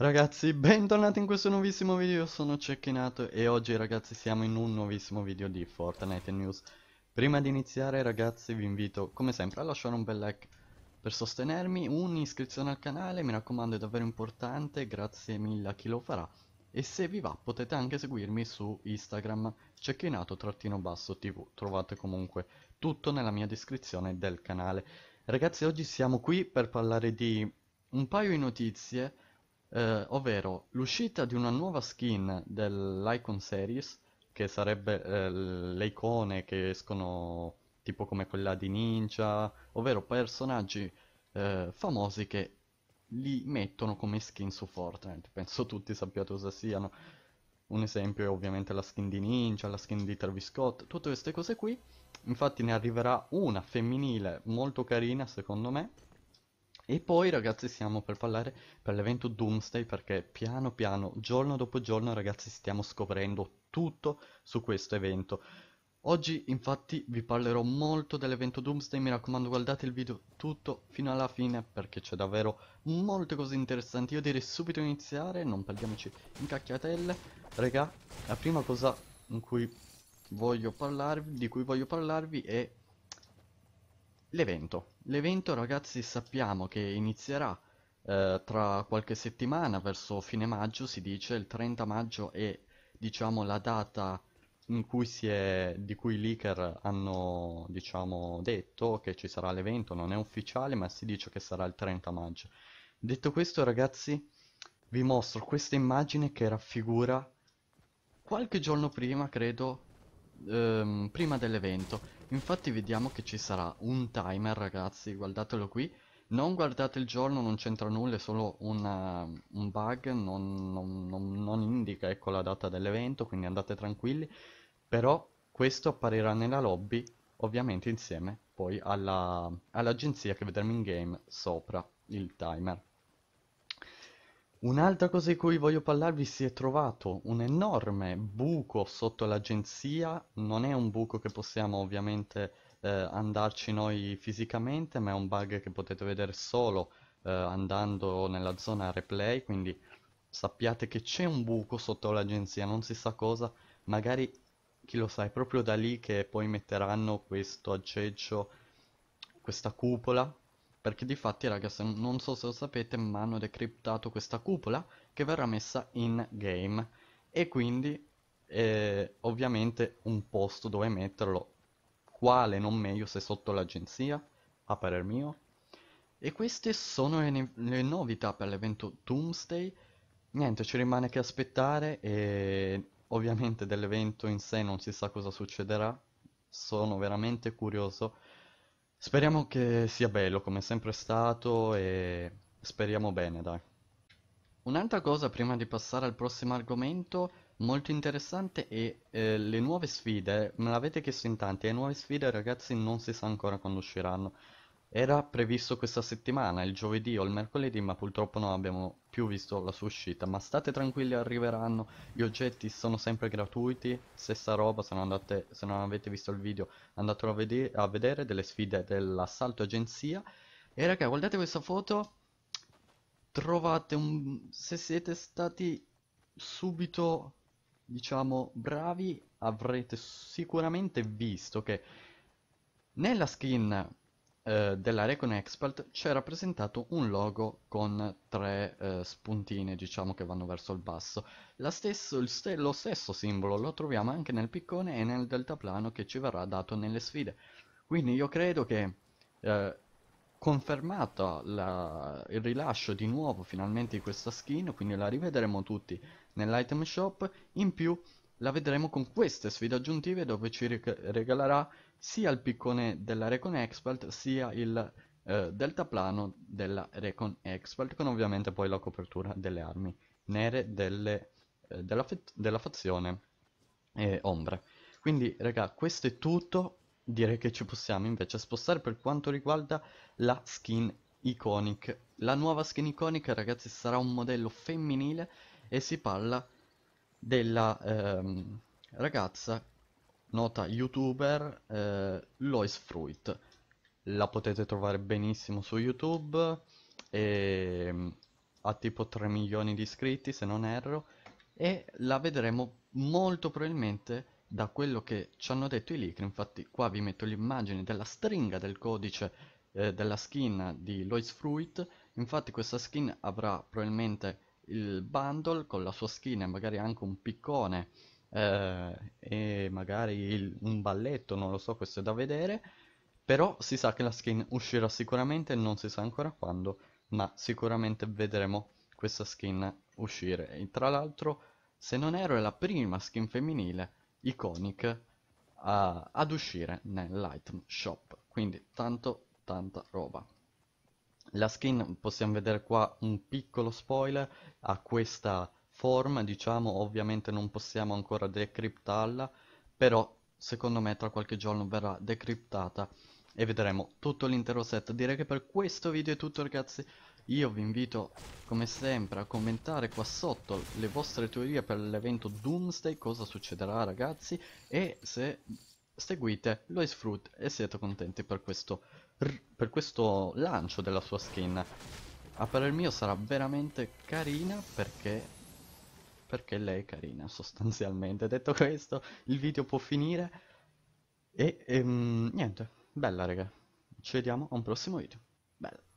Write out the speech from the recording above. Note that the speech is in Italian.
Ragazzi, bentornati in questo nuovissimo video, sono Cecchinato e oggi ragazzi siamo in un nuovissimo video di Fortnite News. Prima di iniziare ragazzi vi invito come sempre a lasciare un bel like per sostenermi, un'iscrizione al canale, mi raccomando è davvero importante, grazie mille a chi lo farà. E se vi va potete anche seguirmi su Instagram cecchinato-tv, trovate comunque tutto nella mia descrizione del canale. Ragazzi oggi siamo qui per parlare di un paio di notizie eh, ovvero l'uscita di una nuova skin dell'Icon Series, che sarebbe eh, le icone che escono tipo come quella di Ninja, ovvero personaggi eh, famosi che li mettono come skin su Fortnite. Penso tutti sappiate cosa siano. Un esempio è ovviamente la skin di Ninja, la skin di Travis Scott, tutte queste cose qui. Infatti ne arriverà una femminile molto carina secondo me, e poi ragazzi siamo per parlare per l'evento Doomsday perché piano piano, giorno dopo giorno ragazzi stiamo scoprendo tutto su questo evento. Oggi infatti vi parlerò molto dell'evento Doomsday, mi raccomando guardate il video tutto fino alla fine perché c'è davvero molte cose interessanti. Io direi subito iniziare, non perdiamoci in cacchiatelle. Raga, la prima cosa cui parlarvi, di cui voglio parlarvi è l'evento. L'evento ragazzi sappiamo che inizierà eh, tra qualche settimana, verso fine maggio si dice, il 30 maggio è diciamo la data cui è, di cui i leaker hanno diciamo, detto che ci sarà l'evento, non è ufficiale ma si dice che sarà il 30 maggio. Detto questo ragazzi vi mostro questa immagine che raffigura qualche giorno prima credo ehm, prima dell'evento. Infatti vediamo che ci sarà un timer ragazzi, guardatelo qui. Non guardate il giorno, non c'entra nulla, è solo una, eh, un bug, non, non, non, non indica ecco, la data dell'evento, quindi andate tranquilli. Però questo apparirà nella lobby, ovviamente insieme poi all'agenzia all che vedremo in game sopra il timer. Un'altra cosa di cui voglio parlarvi si è trovato un enorme buco sotto l'agenzia, non è un buco che possiamo ovviamente eh, andarci noi fisicamente, ma è un bug che potete vedere solo eh, andando nella zona replay, quindi sappiate che c'è un buco sotto l'agenzia, non si sa cosa, magari chi lo sa è proprio da lì che poi metteranno questo aggeggio, questa cupola perché di fatti ragazzi non so se lo sapete ma hanno decriptato questa cupola che verrà messa in game e quindi eh, ovviamente un posto dove metterlo quale non meglio se sotto l'agenzia a parer mio e queste sono le, le novità per l'evento Doomsday niente ci rimane che aspettare e ovviamente dell'evento in sé non si sa cosa succederà sono veramente curioso Speriamo che sia bello come è sempre stato e speriamo bene, dai. Un'altra cosa prima di passare al prossimo argomento molto interessante è eh, le nuove sfide. Me l'avete chiesto in tanti, le nuove sfide ragazzi non si sa ancora quando usciranno. Era previsto questa settimana, il giovedì o il mercoledì, ma purtroppo non abbiamo più visto la sua uscita. Ma state tranquilli, arriveranno. Gli oggetti sono sempre gratuiti, stessa roba, se non, andate, se non avete visto il video andatelo a, vede a vedere, delle sfide dell'assalto agenzia. E raga, guardate questa foto. Trovate un... se siete stati subito, diciamo, bravi, avrete sicuramente visto che nella skin eh, della Recon Expert c'è rappresentato un logo con tre eh, spuntine diciamo che vanno verso il basso stesso, il st lo stesso simbolo lo troviamo anche nel piccone e nel deltaplano che ci verrà dato nelle sfide quindi io credo che eh, confermato la, il rilascio di nuovo finalmente di questa skin quindi la rivedremo tutti nell'item shop in più la vedremo con queste sfide aggiuntive dove ci regalerà sia il piccone della Recon Expert sia il eh, deltaplano della Recon Expert con ovviamente poi la copertura delle armi nere delle, eh, della, della, fazione eh, ombre. Quindi raga questo è tutto, direi che ci possiamo invece spostare per quanto riguarda la skin iconic. La nuova skin iconic ragazzi sarà un modello femminile e si parla di della ehm, ragazza nota youtuber eh, Lois Fruit la potete trovare benissimo su youtube e, ehm, ha tipo 3 milioni di iscritti se non erro e la vedremo molto probabilmente da quello che ci hanno detto i leak infatti qua vi metto l'immagine della stringa del codice eh, della skin di Lois Fruit infatti questa skin avrà probabilmente il bundle con la sua skin e magari anche un piccone eh, e magari il, un balletto, non lo so, questo è da vedere. Però si sa che la skin uscirà sicuramente, non si sa ancora quando, ma sicuramente vedremo questa skin uscire. E tra l'altro, se non ero, è la prima skin femminile iconic a, ad uscire nell'item shop. Quindi tanto, tanta roba. La skin, possiamo vedere qua un piccolo spoiler, a questa forma, diciamo, ovviamente non possiamo ancora decryptarla, però secondo me tra qualche giorno verrà decryptata e vedremo tutto l'intero set. Direi che per questo video è tutto ragazzi, io vi invito come sempre a commentare qua sotto le vostre teorie per l'evento Doomsday, cosa succederà ragazzi, e se seguite lo Fruit e siete contenti per questo per questo lancio della sua skin. A parer mio sarà veramente carina perché... Perché lei è carina sostanzialmente. Detto questo, il video può finire. E, e ehm, niente, bella raga. Ci vediamo a un prossimo video. Bella.